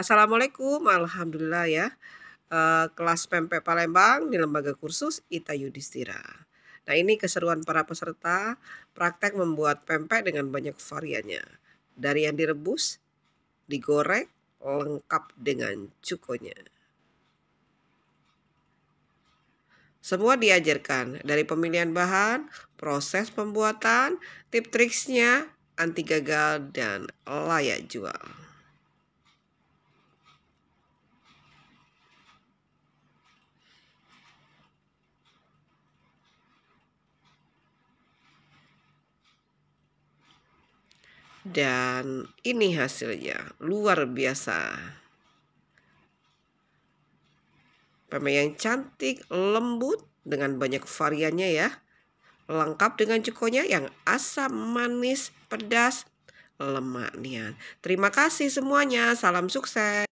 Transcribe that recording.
Assalamualaikum, alhamdulillah ya. Uh, kelas PMP Palembang di lembaga kursus Ita Yudhistira. Nah ini keseruan para peserta praktek membuat pempek dengan banyak variannya. Dari yang direbus, digoreng, lengkap dengan cukonya. Semua diajarkan dari pemilihan bahan, proses pembuatan, tip triksnya, anti gagal, dan layak jual. Dan ini hasilnya luar biasa. pemain yang cantik, lembut dengan banyak variannya ya. Lengkap dengan cukonya yang asam, manis, pedas, lemak nian. Terima kasih semuanya. Salam sukses.